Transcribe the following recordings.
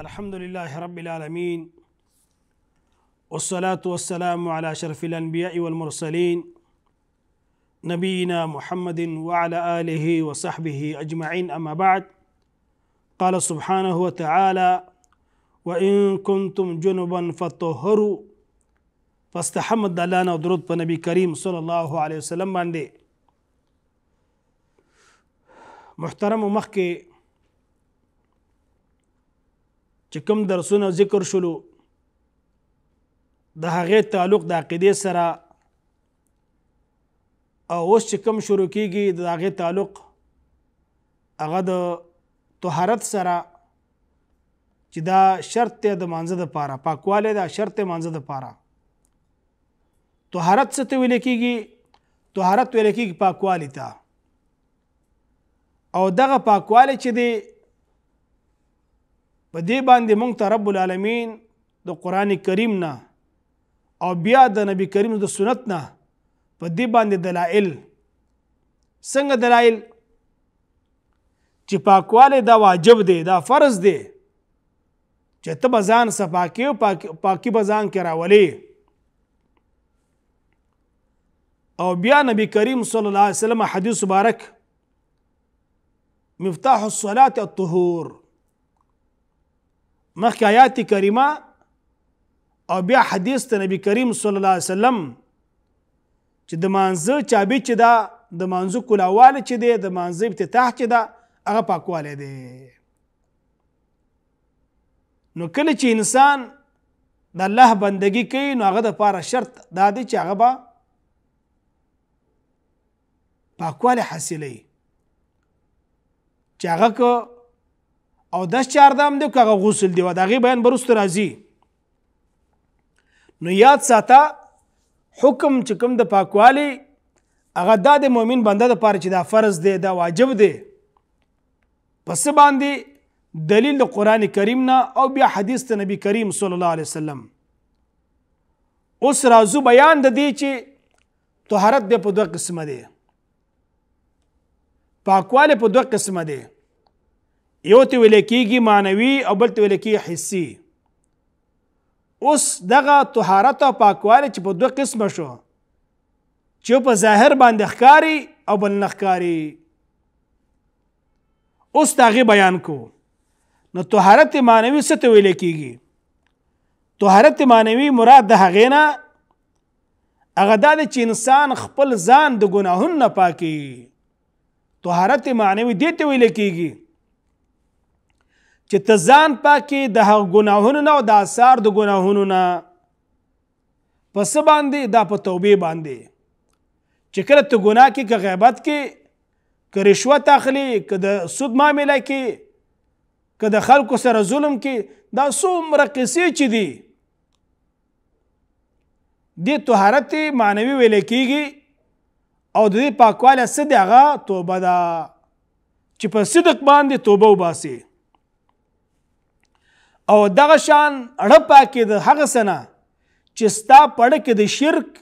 الحمد لله رب العالمين والصلاة والسلام على شرف الأنبياء والمرسلين نبينا محمد وعلى آله وصحبه أجمعين أما بعد قال سبحانه وتعالى وإن كنتم جنبا فطهروا فاستحمد دلانا ودرود نبي كريم صلى الله عليه وسلم محترم مخکې چې کوم درسونه ذکر شولو د هغې تعلق د عقیدې سره او اوس چې کوم شروع کیږي د هغې تعلق هغه د طهارت سره چې دا شرط دی د مانزه د پاره پاکوالی دا شرط دی مانزه د پاره طهارت څه ته ویل کیږي طهارت ویل کیږي پاکوالی ته او دغه پاکوالی چې دی په دې باندې مونږ ته رب العالمین د قران کریم نه او بیا د نبی کریم د سنت نه په دې باندې دلایل څنګه دلایل چې پاکواله دا واجب دی دا فرض دی چې ته بزان صفاکی او پاکی بزان کې راولې او بیا نبی کریم صلی الله علیه وسلم حدیث مبارک مفتاح الصلاه الطهور مخکې آیات کریمه او بیا حدیث ته نبی کریم صلی الله علیه وسلم چې د مانزه چابي چې دا د مانزه کولاواله چې دی د مانزه افتتاح چې دا هغه پاکواله دی نو کله چې انسان د الله بندگی کوي نو هغه د پاره شرط دا دی چې هغه با پاکواله حاصلې چې هغه کو او داس چاردام دی کغه غسل دی و دغه بیان برست راځي نو یاد ساته حکم چې کوم د پاکوالی هغه دا د مؤمن بنده د پاره چې دا فرض دی دا واجب دی پس باندې دلیل د قران کریم نه او بیا حدیث د نبی کریم صلی الله علیه وسلم اوس رازو بیان د دی چې طهارت به په دوه قسمه دی پاکوالی په دوه قسمه دی یو ته ویل کېږي مانوي او بل ته ویل کېږي حسي اوس دغه طهارت او پاکوالی چې په دوه قسمه شو چې په ظاهر باندې ښکاری او بل نه ښکاری اوس تاغي بیان کو نو طهارت مانوي څه ته ویل کېږي طهارت مانوي مراد د هغې نه هغه دا دی چې انسان خپل ځان د ګناهونو نه پاکي طهارت معنوي دې ته ویل کېږي چې ته ځان پاکې د هغه ګناهونو نه او د آثار د ګناهونو نه په څه باندې دا په توبې باندې چې کله ته ګناه کې که غیبت کې که رشوت اخلي که د سود معامله کې که د خلکو سره ظلم کې دا څومره قصې چې دي دې طهارت معنوي ویل کېږي او د دې پاکوالی څه دی هغه توبه ده چې په صدق باندې توبه وباسي او دغه شان اړه پاکې د هغه سنه چې ستا پړه کې د شرک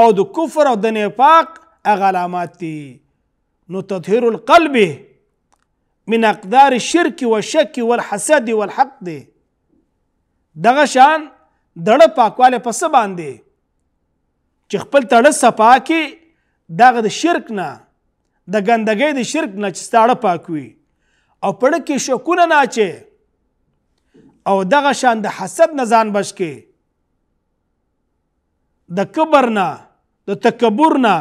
او د کفر او د نفاق هغه علامات دي نو تطهیر القلب من اقدار الشرك والشك والحسد والحقد دغه شان دړه پاکواله پس باندې چې خپل تړه صفاکي دغه د شرک نه د ګندګۍ د شرک نه چې ستاړه پاکوي او پړه کې شکونه نه اچي او دغه شان د حسد نه ځان بچ کې د کبر نه د تکبر نه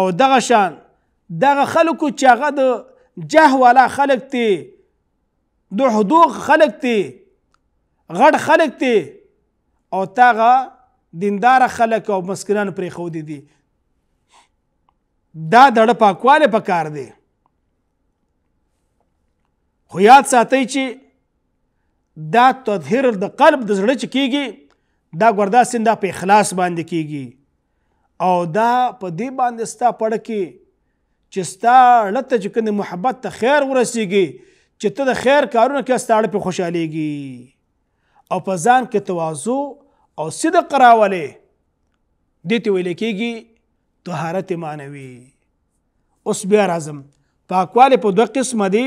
او دغه شان دغه خلکو چې هغه د جه والا خلک دی د حدوغ خلک دی غټ خلک دی او تاغه دیندار خلک او مسکران پرې خو دي دي دا دړه پاکواله پکار دی خو یاد ساتئ چې دا تطهیر د قلب د زړه چې کیږي دا ګرداسین دا په اخلاص باندې کیږي او دا په دې باندې ستا پړه کې چې ستا لته چې کنه محبت ته خیر ورسیږي چې ته د خیر کارونه کې ستاړ په خوشاليږي او په ځان کې تواضع او صدق راولې دې ته ویل کېږي طهارت معنوي اوس بیا راځم پاکواله په دوه قسمه دي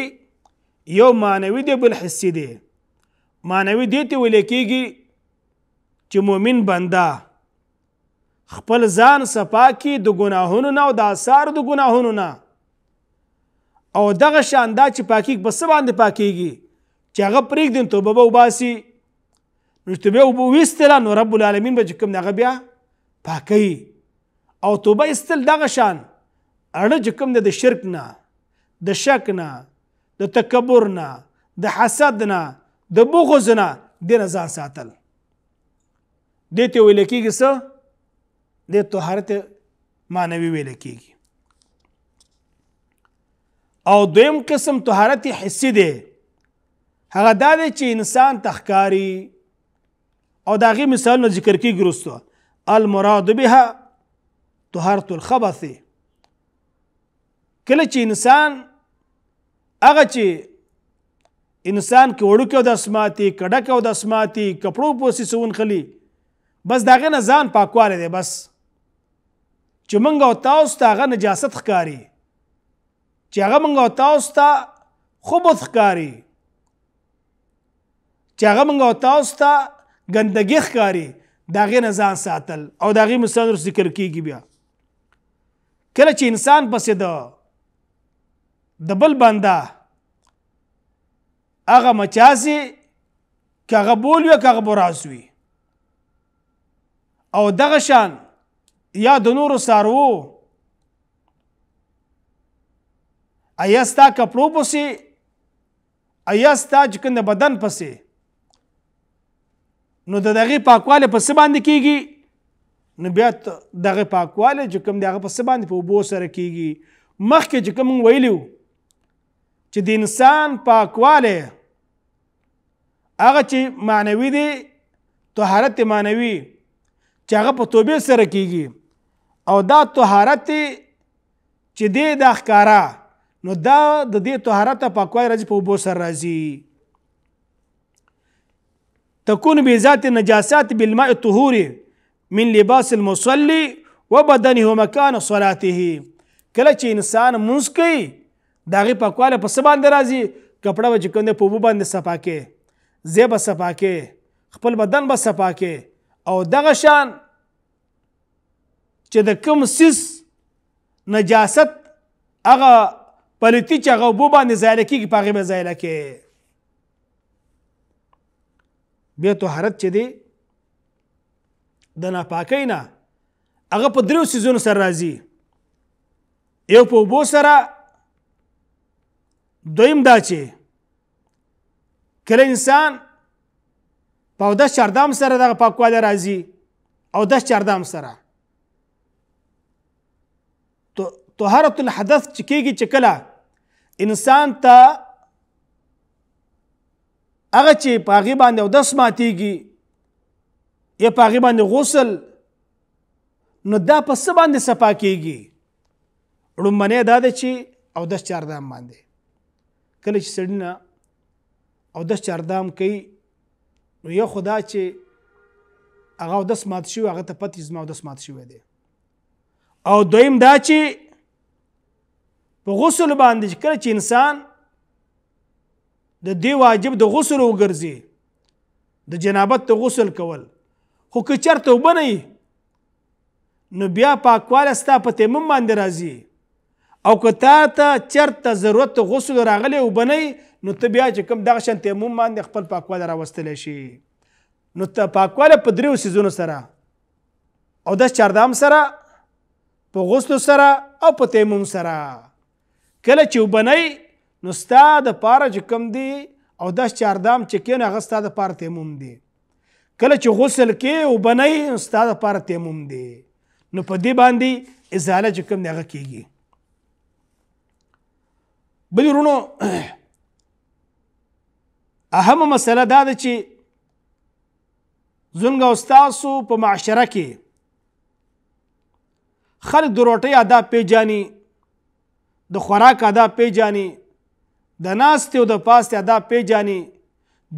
یو معنوي دی بل حسي دی مانوي دې ته ویل کېږي چې مؤمن بنده خپل ځان صفاکی د ګناهونو نه او د آثار د ګناهونو نه او دغه شان دا چې پاکي په سبا باندې پاکيږي چې هغه پرېږ دین توبه به وباسي نو چې توبه وبويستله نو رب العالمین به کوم دغه بیا پاکي او توبه استل دغه شان اړه چې کوم د شرک نه د شک نه د تکبر نه د حسد نه د بغوز نه د رضا ساتل دې ته ویل کېږي څه د طهارت معنوي ویل کېږي او دویم قسم طهارت حسي دی هغه دا دی چې انسان تخکاری او دا غي مثال نو ذکر کېږي وروسته المراد بها طهارت الخبث کله چې انسان هغه چې انسان کې وړوکی او د اسماتي کډک او د اسماتي کپړو پوسی سون خلی بس داغه نه ځان پاکواله دی بس چې موږ او تاسو ته هغه نجاست ښکاری چې هغه موږ او تاسو ته خوبت ښکاری چې هغه موږ او تاسو ته ګندګي ښکاری داغه نه ځان ساتل او داغه مثال ذکر کیږي بیا کله چې انسان پسې د د بل بنده هغه مچاسي کغه بول وي کغه براس وي او دغه شان یا د نورو سارو ایاستا کپړو پسې ایاستا چکند بدن پسې نو د دغه پاکواله پسې باندې کیږي نو بیا دغه پاکواله چې کوم دغه پسې باندې په بو سره کیږي مخکې چې کوم ویلو چې د انسان پاکواله هغه چې معنوي دی طهارت معنوي چې هغه په توبه سره کیږي او دا طهارت چې دی د ښکارا نو دا د دې طهارت پاکوي راځي په بو سره راځي تكون بذات النجاسات بالماء الطهور من لباس المصلي وبدنه مكان صلاته کله چې انسان مسکی داغه پاکواله په سبان درازي کپڑا وچ کنده په بو باندې صفاکه زی به صفا کې خپل بدن به صفا کې او دغه شان چې د کوم سیس نجاست هغه پلیتی چې هغه اوبو باندې ځایله کېږي په هغې به ځایله کې بیا طهارت چې دی د ناپاکۍ نه هغه په درېو څیزونو سره راځي یو په اوبو سره دویم دا چې کله انسان په اودس چردام سره دغه پاکوالی راځي اودس چردام سره طهارت الحدث چې کېږي چې کله انسان ته هغه چې په هغې باندې اودس ماتېږي یا په هغې باندې غسل نو دا په څه باندې صفا کېږي لومبنی دا ده چې اودس چاردام باندې کله چې سړي نه او د چاردام کوي نو یو خدا چې هغه د سمات شو هغه ته پتی زما د سمات شو دی او دویم دا چې په غسل باندې کله چې انسان د دی واجب د غسل وګرځي د جنابت ته غسل کول خو که چرته وبني نو بیا پاکواله ستا په تیمم باندې راځي او که تا ته چرته ضرورت غسل راغلی وبني نو ته بیا چې کوم دغه شان تیمم باندې خپل پاکواله راوستل شي نو ته پاکواله په دریو سيزونو سره او د چردام سره په غسل سره او په تیمم سره کله چې وبنئ نو ستا د پاره چې کوم دی او د چردام چې کین هغه ستا د پاره تیمم دی کله چې غسل کې وبنئ نو ستا د پاره تیمم دی نو په دې باندې ازاله چې کوم دی هغه کیږي بل ورونو اهم مسله دا ده چې زونګ او تاسو په معاشره کې خلک د روټۍ آداب پیژاني د خوراک آداب پیژاني د ناستې او د پاستې آداب پیژاني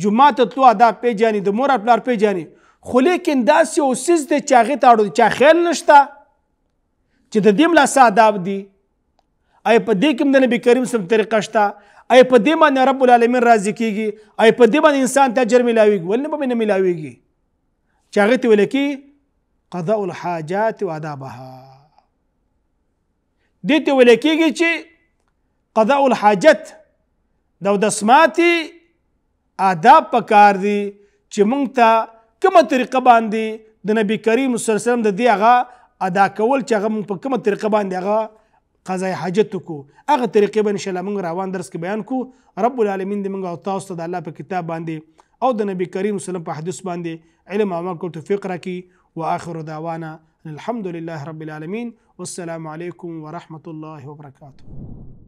جمعه ته تلو آداب پیژاني د مور پلار پیژاني خو لیکن داسې او سیز دی چې هغې ته اړو چې خیال نشته چې د دې ملا څه آداب دي آی په دې کې د نبی کریم سم طریقه شته آی په دې باندې رب العالمین راضي کیږي آی په دې باندې انسان ته اجر ملاويږي ولنه به نه ملاويږي چې هغه ته ولکې قضاء الحاجات وادابها دې ته ولکېږي چې قضاء الحاجت د دسماتي آداب پکار دي چې مونږ ته کومه طریقه باندې د نبی کریم صلی الله علیه وسلم د دې هغه ادا کول چې هغه په کومه طریقه باندې هغه قضا حاجت کو هغه طریقې به ان شاء الله موږ روان درس کې بیان کو رب العالمین دې موږ او تاسو ته د الله په کتاب باندې او د نبی کریم صلی الله علیه وسلم په حدیث باندې علم او عمل کو توفیق راکړي واخر دعوانا الحمد لله رب العالمین والسلام علیکم ورحمۃ اللہ وبرکاتہ